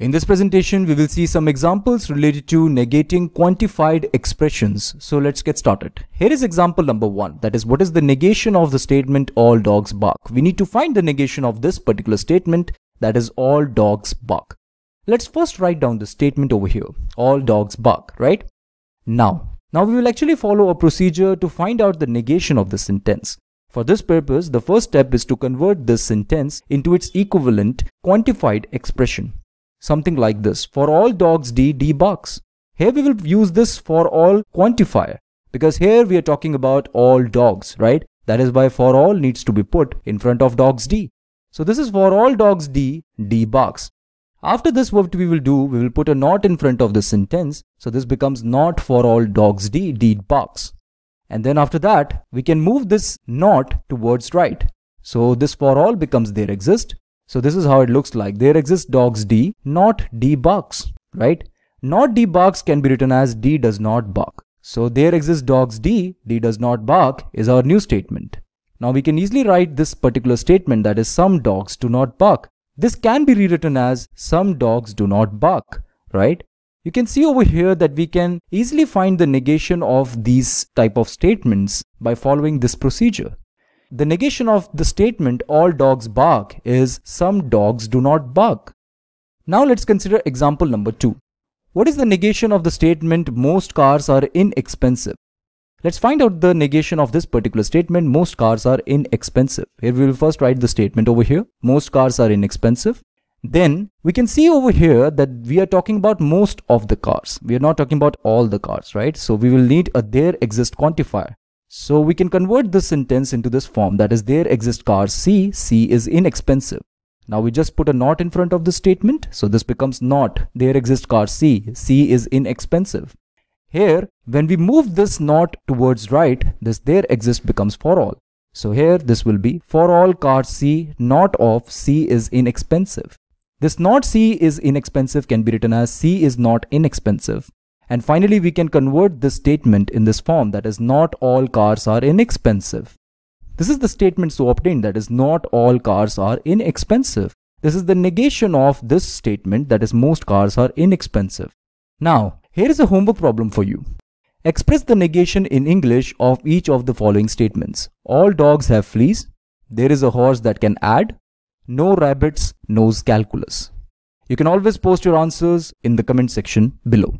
In this presentation, we will see some examples related to negating quantified expressions. So let's get started. Here is example number one. That is, what is the negation of the statement all dogs bark? We need to find the negation of this particular statement. That is all dogs bark. Let's first write down the statement over here. All dogs bark, right? Now, now we will actually follow a procedure to find out the negation of the sentence. For this purpose, the first step is to convert this sentence into its equivalent quantified expression something like this. For all dogs d, d box. Here we will use this for all quantifier because here we are talking about all dogs, right? That is why for all needs to be put in front of dogs d. So this is for all dogs d, d box. After this, what we will do, we will put a not in front of the sentence. So this becomes not for all dogs d, d box. And then after that, we can move this not towards right. So this for all becomes there exist so this is how it looks like. There exists dogs D, not D barks, right? Not D barks can be written as D does not bark. So there exists dogs D, D does not bark is our new statement. Now we can easily write this particular statement that is some dogs do not bark. This can be rewritten as some dogs do not bark, right? You can see over here that we can easily find the negation of these type of statements by following this procedure. The negation of the statement all dogs bark is some dogs do not bark. Now let's consider example number 2. What is the negation of the statement most cars are inexpensive? Let's find out the negation of this particular statement most cars are inexpensive. Here we will first write the statement over here most cars are inexpensive. Then we can see over here that we are talking about most of the cars. We are not talking about all the cars, right? So we will need a there exist quantifier. So we can convert this sentence into this form that is there exist car C, C is inexpensive. Now we just put a not in front of the statement. So this becomes not there exist car C, C is inexpensive. Here, when we move this not towards right, this there exist becomes for all. So here this will be for all car C not of C is inexpensive. This not C is inexpensive can be written as C is not inexpensive. And finally, we can convert this statement in this form that is not all cars are inexpensive. This is the statement so obtained that is not all cars are inexpensive. This is the negation of this statement that is most cars are inexpensive. Now, here is a homework problem for you. Express the negation in English of each of the following statements. All dogs have fleas. There is a horse that can add. No rabbits knows calculus. You can always post your answers in the comment section below.